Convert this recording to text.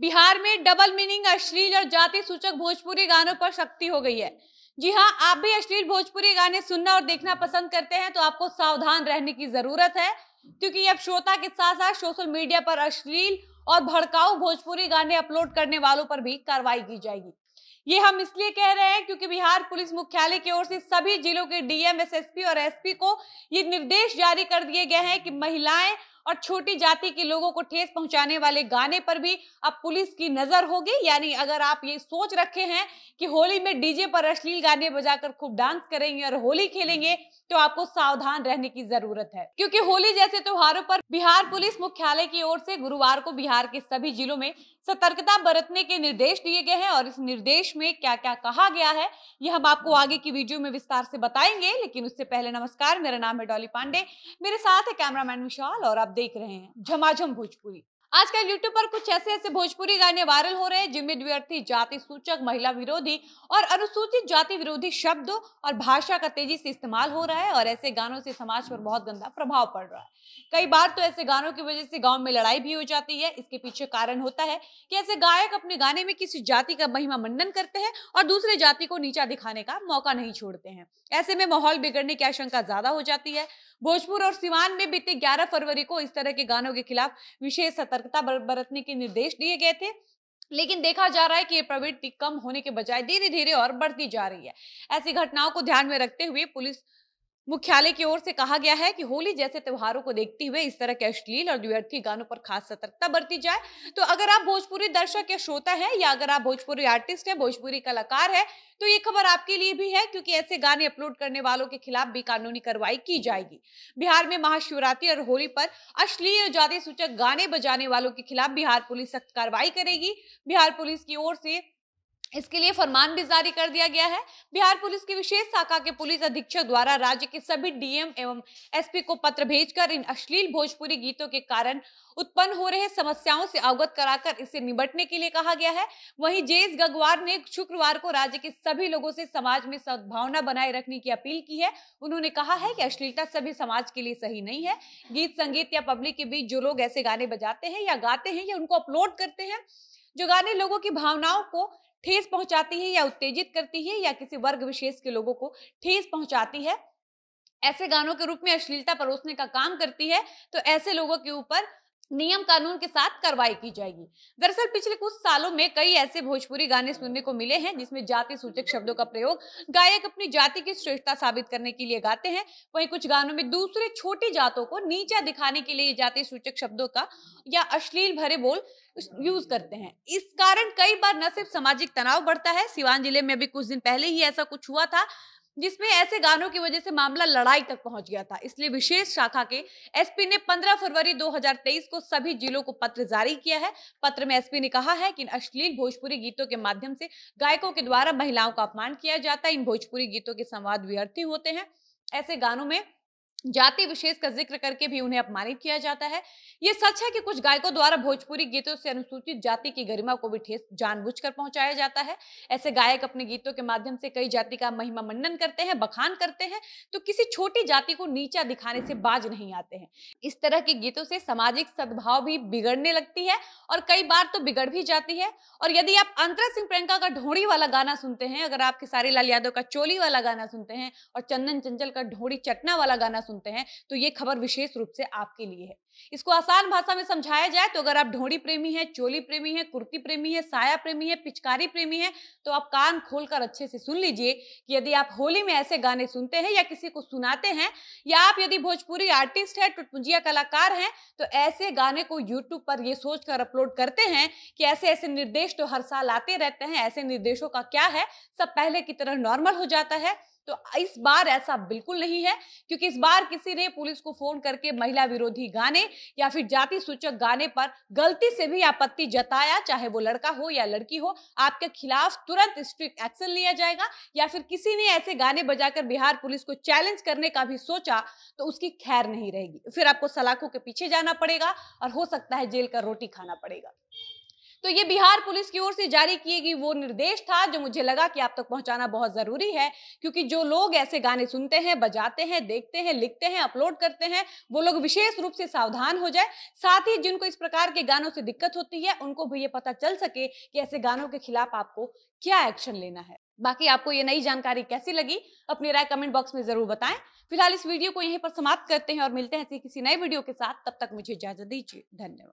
बिहार में double meaning अश्लील और जाति सूचक भोजपुरी गानों पर शक्ति हो गई है जी हाँ आप भी अश्लील भोजपुरी गाने सुनना और देखना पसंद करते हैं तो आपको सावधान रहने की जरूरत है क्योंकि अब श्रोता के साथ साथ सोशल मीडिया पर अश्लील और भड़काऊ भोजपुरी गाने अपलोड करने वालों पर भी कार्रवाई की जाएगी ये हम इसलिए कह रहे हैं क्योंकि बिहार पुलिस मुख्यालय की ओर से सभी जिलों के डीएम एसएसपी और एसपी को ये निर्देश जारी कर दिए गए हैं कि महिलाएं और छोटी जाति के लोगों को ठेस पहुंचाने वाले गाने पर भी अब पुलिस की नजर होगी यानी अगर आप ये सोच रखे हैं कि होली में डीजे पर अश्लील गाने बजाकर खूब डांस करेंगे और होली खेलेंगे तो आपको सावधान रहने की जरूरत है क्योंकि होली जैसे त्योहारों पर बिहार पुलिस मुख्यालय की ओर से गुरुवार को बिहार के सभी जिलों में सतर्कता बरतने के निर्देश दिए गए हैं और इस निर्देश में क्या क्या कहा गया है यह हम आपको आगे की वीडियो में विस्तार से बताएंगे लेकिन उससे पहले नमस्कार मेरा नाम है डॉली पांडे मेरे साथ है कैमरामैन विशाल और आप आप देख रहे हैं झमाझम भोजपुरी आजकल यूट्यूब पर कुछ ऐसे ऐसे भोजपुरी गाने वायरल हो रहे हैं जिनमें द्व्यर्थी जाति सूचक महिला विरोधी और अनुसूचित जाति विरोधी शब्द और भाषा का तेजी से इस्तेमाल हो रहा है और ऐसे गानों से समाज पर बहुत गंदा प्रभाव पड़ रहा है कई बार तो ऐसे गानों की वजह से गाँव में लड़ाई भी हो जाती है इसके पीछे कारण होता है कि ऐसे गायक अपने गाने में किसी जाति का महिमा मंडन करते हैं और दूसरे जाति को नीचा दिखाने का मौका नहीं छोड़ते हैं ऐसे में माहौल बिगड़ने की आशंका ज्यादा हो जाती है भोजपुर और सिवान में बीते ग्यारह फरवरी को इस तरह के गानों के खिलाफ विशेष सतर्क सतर्कता बरतने के निर्देश दिए गए थे लेकिन देखा जा रहा है कि ये प्रवृत्ति कम होने के बजाय धीरे धीरे और बढ़ती जा रही है ऐसी घटनाओं को ध्यान में रखते हुए पुलिस मुख्यालय की ओर से कहा गया है कि होली जैसे त्योहारों को देखते हुए इस तरह के अश्लील और द्व्यर्थी गानों पर खास सतर्कता बरती जाए तो अगर आप भोजपुरी दर्शक या श्रोता है या अगर आप भोजपुरी आर्टिस्ट है भोजपुरी कलाकार है तो ये खबर आपके लिए भी है क्योंकि ऐसे गाने अपलोड करने वालों के खिलाफ भी कानूनी कार्रवाई की जाएगी बिहार में महाशिवरात्रि और होली पर अश्लील और जाति सूचक गाने बजाने वालों के खिलाफ बिहार पुलिस सख्त कार्रवाई करेगी बिहार पुलिस की ओर से इसके लिए फरमान भी जारी कर दिया गया है बिहार पुलिस की विशेष शाखा के पुलिस अधीक्षक द्वारा राज्य के सभी डीएम एवं एसपी को पत्र भेजकर इन अश्लील भोजपुरी गीतों के कारण उत्पन्न हो रहे समस्याओं से अवगत कराकर इसे निबटने के लिए कहा गया है वहीं जेएस गगवार ने शुक्रवार को राज्य के सभी लोगों से समाज में सद्भावना बनाए रखने की अपील की है उन्होंने कहा है कि अश्लीलता सभी समाज के लिए सही नहीं है गीत संगीत या पब्लिक के बीच जो लोग ऐसे गाने बजाते हैं या गाते हैं या उनको अपलोड करते हैं जो गाने लोगों की भावनाओं को ठेस पहुंचाती है या उत्तेजित करती है या किसी वर्ग विशेष के लोगों को ठेस पहुंचाती है ऐसे गानों के रूप में अश्लीलता परोसने का काम करती है तो ऐसे लोगों के ऊपर नियम कानून के साथ कार्रवाई की जाएगी दरअसल पिछले कुछ सालों में कई ऐसे भोजपुरी गाने सुनने को मिले हैं जिसमें जाति सूचक शब्दों का प्रयोग गायक अपनी जाति की श्रेष्ठता साबित करने के लिए गाते हैं वहीं कुछ गानों में दूसरे छोटी जातों को नीचा दिखाने के लिए जाति सूचक शब्दों का या अश्लील भरे बोल यूज करते हैं इस कारण कई बार न सिर्फ सामाजिक तनाव बढ़ता है सिवान जिले में अभी कुछ दिन पहले ही ऐसा कुछ हुआ था जिसमें ऐसे गानों की वजह से मामला लड़ाई तक पहुंच गया था इसलिए विशेष शाखा के एसपी ने 15 फरवरी 2023 को सभी जिलों को पत्र जारी किया है पत्र में एसपी ने कहा है कि अश्लील भोजपुरी गीतों के माध्यम से गायकों के द्वारा महिलाओं का अपमान किया जाता है इन भोजपुरी गीतों के संवाद व्यर्थी होते हैं ऐसे गानों में जाति विशेष का जिक्र करके भी उन्हें अपमानित किया जाता है ये सच है कि कुछ गायकों द्वारा भोजपुरी गीतों से अनुसूचित जाति की गरिमा को भी ठेस जानबूझकर पहुंचाया जाता है ऐसे गायक अपने गीतों के माध्यम से कई जाति का महिमा मंडन करते हैं बखान करते हैं तो किसी छोटी जाति को नीचा दिखाने से बाज नहीं आते हैं इस तरह के गीतों से सामाजिक सद्भाव भी बिगड़ने लगती है और कई बार तो बिगड़ भी जाती है और यदि आप अंतरा सिंह प्रियंका का ढोड़ी वाला गाना सुनते हैं अगर आप खिसारी लाल यादव का चोली वाला गाना सुनते हैं और चंदन चंचल का ढोड़ी चटना वाला गाना सुनते हैं तो ये खबर विशेष रूप से आपके लिए है इसको आसान भाषा में समझाया जाए तो अगर आप ढोड़ी प्रेमी हैं चोली प्रेमी हैं कुर्ती प्रेमी हैं साया प्रेमी हैं पिचकारी प्रेमी हैं तो आप कान खोलकर अच्छे से सुन लीजिए कि यदि आप होली में ऐसे गाने सुनते हैं या किसी को सुनाते हैं या आप यदि भोजपुरी आर्टिस्ट है टुटपुंजिया कलाकार हैं तो ऐसे गाने को यूट्यूब पर ये सोच कर अपलोड करते हैं कि ऐसे ऐसे निर्देश तो हर साल आते रहते हैं ऐसे निर्देशों का क्या है सब पहले की तरह नॉर्मल हो जाता है तो इस बार ऐसा बिल्कुल नहीं है क्योंकि इस बार किसी ने पुलिस को फोन करके महिला विरोधी गाने या फिर जाति सूचक गाने पर गलती से भी आपत्ति जताया चाहे वो लड़का हो या लड़की हो आपके खिलाफ तुरंत स्ट्रिक्ट एक्शन लिया जाएगा या फिर किसी ने ऐसे गाने बजाकर बिहार पुलिस को चैलेंज करने का भी सोचा तो उसकी खैर नहीं रहेगी फिर आपको सलाखों के पीछे जाना पड़ेगा और हो सकता है जेल का रोटी खाना पड़ेगा तो ये बिहार पुलिस की ओर से जारी किए गई वो निर्देश था जो मुझे लगा कि आप तक पहुंचाना बहुत जरूरी है क्योंकि जो लोग ऐसे गाने सुनते हैं बजाते हैं देखते हैं लिखते हैं अपलोड करते हैं वो लोग विशेष रूप से सावधान हो जाए साथ ही जिनको इस प्रकार के गानों से दिक्कत होती है उनको भी ये पता चल सके कि ऐसे गानों के खिलाफ आपको क्या एक्शन लेना है बाकी आपको ये नई जानकारी कैसी लगी अपनी राय कमेंट बॉक्स में जरूर बताएं फिलहाल इस वीडियो को यहीं पर समाप्त करते हैं और मिलते हैं किसी नए वीडियो के साथ तब तक मुझे इजाजत दीजिए धन्यवाद